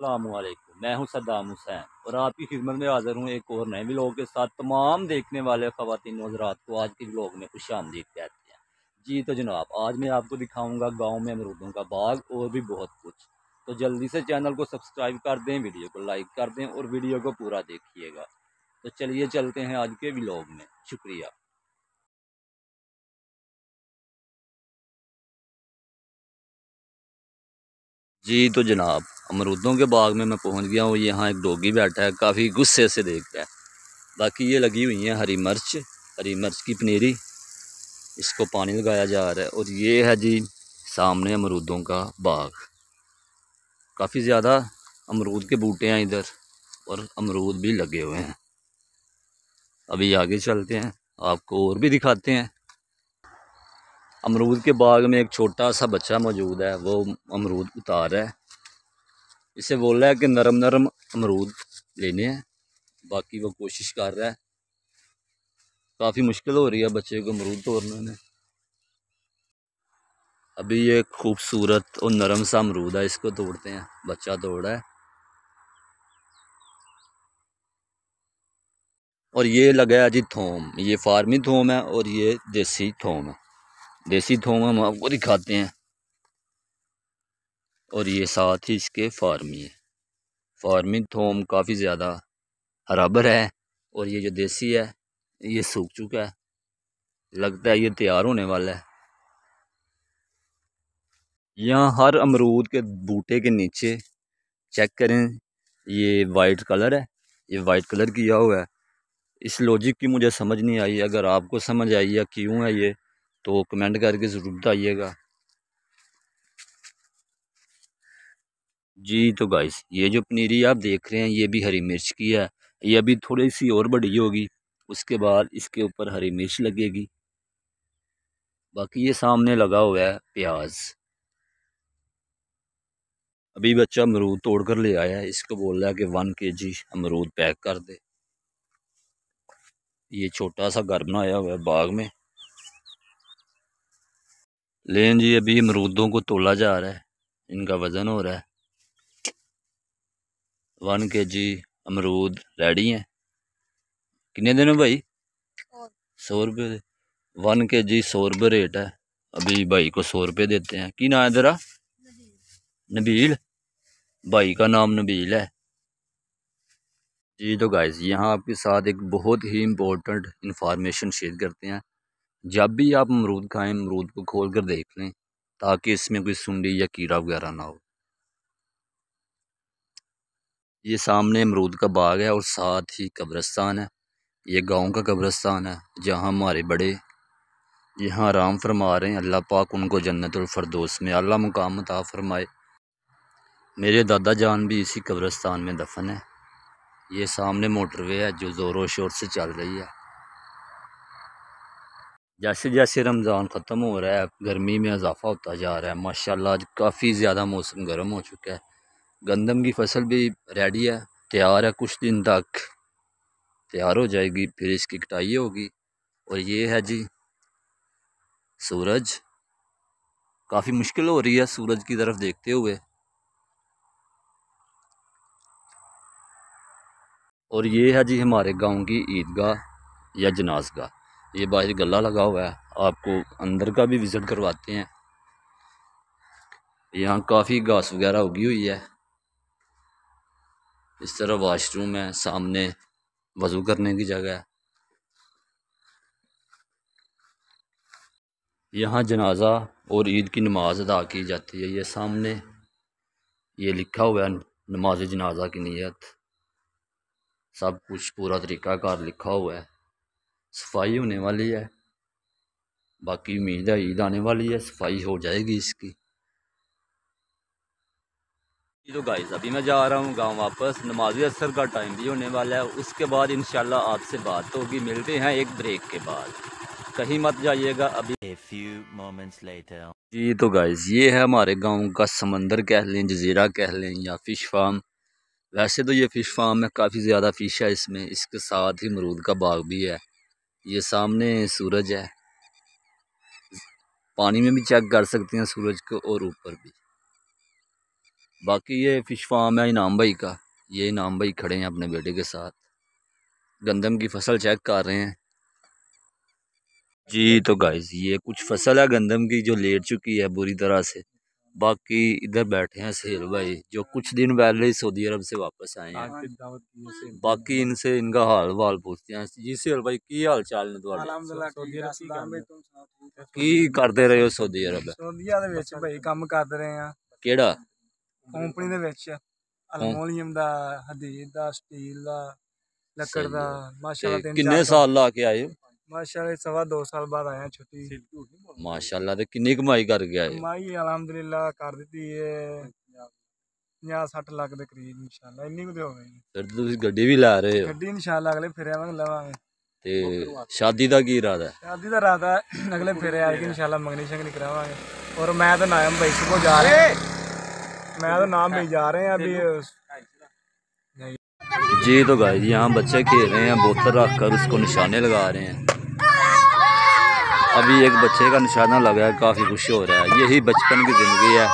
अल्लाम मैं हूँ सद्दाम हुसैन और आपकी खिदमत में हाज़िर हूँ एक और नए व्लॉग के साथ तमाम देखने वाले ख़वान हजरात को आज के व्लॉग में खुश आमदीद कहते हैं जी तो जनाब आज मैं आपको दिखाऊंगा गांव में अमरूदों का बाग और भी बहुत कुछ तो जल्दी से चैनल को सब्सक्राइब कर दें वीडियो को लाइक कर दें और वीडियो को पूरा देखिएगा तो चलिए चलते हैं आज के व्लॉग में शुक्रिया जी तो जनाब अमरूदों के बाग में मैं पहुंच गया हूँ यहाँ एक डोगी बैठा है काफ़ी गुस्से से देख है बाकी ये लगी हुई है हरी मिर्च हरी मिर्च की पनीरी इसको पानी लगाया जा रहा है और ये है जी सामने अमरूदों का बाग काफ़ी ज़्यादा अमरूद के बूटे हैं इधर और अमरूद भी लगे हुए हैं अभी आगे चलते हैं आपको और भी दिखाते हैं अमरूद के बाग में एक छोटा सा बच्चा मौजूद है वो अमरूद उतार रहा है इसे बोल रहा है कि नरम नरम अमरूद लेने हैं बाकी वो कोशिश कर रहा है काफ़ी मुश्किल हो रही है बच्चे को अमरूद तोड़ने में अभी ये खूबसूरत और नरम सा अमरूद है इसको तोड़ते हैं बच्चा तोड़ रहा है और ये लगा है जी थोम ये फार्मी थोम है और ये देसी थोम है देसी थोम हम आपको दिखाते हैं और ये साथ ही इसके फार्मी है फार्मी थोम काफ़ी ज़्यादा हराबर है और ये जो देसी है ये सूख चुका है लगता है ये तैयार होने वाला है यहाँ हर अमरूद के बूटे के नीचे चेक करें ये वाइट कलर है ये वाइट कलर किया हुआ है इस लॉजिक की मुझे समझ नहीं आई अगर आपको समझ आई या क्यों है ये तो कमेंट करके ज़रूर बताइएगा जी तो गाइस ये जो पनीरी आप देख रहे हैं ये भी हरी मिर्च की है ये अभी थोड़ी सी और बड़ी होगी उसके बाद इसके ऊपर हरी मिर्च लगेगी बाकी ये सामने लगा हुआ है प्याज अभी बच्चा अमरूद तोड़ कर ले आया है इसको बोल रहा है कि वन के जी अमरूद पैक कर दे ये छोटा सा घर बनाया हुआ है बाग में लेन जी अभी अमरूदों को तोला जा रहा है इनका वज़न हो रहा है वन के जी अमरूद रेडी हैं किन्ने दिन भाई सौ रुपये वन के जी सौ रुपये रेट है अभी भाई को सौ रुपये देते हैं की नाम है तेरा नबील भाई का नाम नबील है जी तो गाइस यहाँ आपके साथ एक बहुत ही इम्पोर्टेंट इन्फॉर्मेशन शेयर करते हैं जब भी आप अमरूद खाएं अमरूद को खोल कर देख लें ताकि इसमें कोई सुंडी या कीड़ा वगैरह ना हो ये सामने अमरूद का बाग है और साथ ही कब्रस्तान है ये गांव का कब्रस्तान है जहां हमारे बड़े यहाँ आराम फरमा रहे हैं अल्लाह पाक उनको जन्नतफरदोस में अल्लाह मुकाम ता फरमाए मेरे दादा जान भी इसी कब्रस्तान में दफन है ये सामने मोटरवे है जो ज़ोरों शोर से चल रही है जैसे जैसे रमज़ान ख़त्म हो रहा है गर्मी में इजाफ़ा होता जा रहा है माशाल्लाह आज काफ़ी ज़्यादा मौसम गर्म हो चुका है गंदम की फसल भी रेडी है तैयार है कुछ दिन तक तैयार हो जाएगी फिर इसकी कटाई होगी और ये है जी सूरज काफ़ी मुश्किल हो रही है सूरज की तरफ देखते हुए और ये है जी हमारे गांव की ईदगाह या जनाजगाह ये बाहर गला लगा हुआ है आपको अंदर का भी विज़िट करवाते हैं यहाँ काफ़ी घास वगैरह उगी हुई है इस तरह वाशरूम है सामने वज़ू करने की जगह है यहाँ जनाजा और ईद की नमाज अदा की जाती है ये सामने ये लिखा हुआ है नमाज जनाजा की नीयत सब कुछ पूरा तरीक़ाकार लिखा हुआ है सफाई होने वाली है बाकी उम्मीद है ईद आने वाली है सफाई हो जाएगी इसकी तो गाइस अभी मैं जा रहा हूँ गांव वापस नमाजी असर का टाइम भी होने वाला है उसके बाद इन आपसे बात होगी मिलते हैं एक ब्रेक के बाद कहीं मत जाइएगा अभी A few moments later. जी तो गाइस ये है हमारे गांव का समंदर कह लें जजीरा कह लें या फ़िश फार्म वैसे तो ये फ़िश फार्म में काफ़ी ज़्यादा फ़िश है इसमें इसके साथ ही मरूद का बाग भी है ये सामने सूरज है पानी में भी चेक कर सकते हैं सूरज को और ऊपर भी बाकी ये फ़िश फार्म है इनाम भाई का ये इनाम भाई खड़े हैं अपने बेटे के साथ गंदम की फसल चेक कर रहे हैं जी तो गाइज ये कुछ फसल है गंदम की जो लेट चुकी है बुरी तरह से बाकी इधर बैठे हैं सहेल भाई जो कुछ दिन पहले सऊदी अरब से वापस आए हैं बाकी इनसे इनका हाल वाल पूछते हैं जी सहेल भाई की हाल चाल ने की करते रहे हो सऊदी अरब सऊदी अरब काम करते रहे हैं केड़ा ਕੰਪਨੀ ਦੇ ਵਿੱਚ ਅਲਮੋਨੀਅਮ ਦਾ ਹਦੀਦ ਦਾ ਸਟੀਲ ਦਾ ਲੱਕੜ ਦਾ ਮਾਸ਼ਾਅੱਲਾ ਤੇ ਕਿੰਨੇ ਸਾਲ ਲਾ ਕੇ ਆਏ ਮਾਸ਼ਾਅੱਲਾ ਸਵਾ 2 ਸਾਲ ਬਾਅਦ ਆਇਆ ਛੁੱਟੀ ਮਾਸ਼ਾਅੱਲਾ ਤੇ ਕਿੰਨੀ ਕਮਾਈ ਕਰ ਗਿਆ ਹੈ ਕਮਾਈ ਅਲਹਮਦੁਲਿਲਾ ਕਰ ਦਿੱਤੀ ਹੈ 50 60 ਲੱਖ ਦੇ ਕਰੀਬ ਇਨਸ਼ਾਅੱਲਾ ਇੰਨੀ ਕੁ ਤੇ ਹੋ ਗਈ ਫਿਰ ਤੁਸੀਂ ਗੱਡੀ ਵੀ ਲਾ ਰਹੇ ਹੋ ਗੱਡੀ ਇਨਸ਼ਾਅੱਲਾ ਅਗਲੇ ਫੇਰੇ ਆਵਾਂਗੇ ਲਵਾਂਗੇ ਤੇ ਸ਼ਾਦੀ ਦਾ ਕੀ ਇਰਾਦਾ ਹੈ ਸ਼ਾਦੀ ਦਾ ਇਰਾਦਾ ਅਗਲੇ ਫੇਰੇ ਆ ਕੇ ਇਨਸ਼ਾਅੱਲਾ ਮੰਗਣੀ ਸ਼ੰਗਣੀ ਕਰਾਵਾਂਗੇ ਔਰ ਮੈਂ ਤਾਂ ਨਾਇਮ ਭਾਈ ਕੋ ਜਾ ਰਿਹਾ मैं तो नाम भी जा रहे हैं अभी जी तो गाय जी यहाँ बच्चे खेल रहे हैं बोतल रख कर उसको निशाने लगा रहे हैं अभी एक बच्चे का निशाना लगा है काफ़ी खुशी हो रहा है यही बचपन की ज़िंदगी है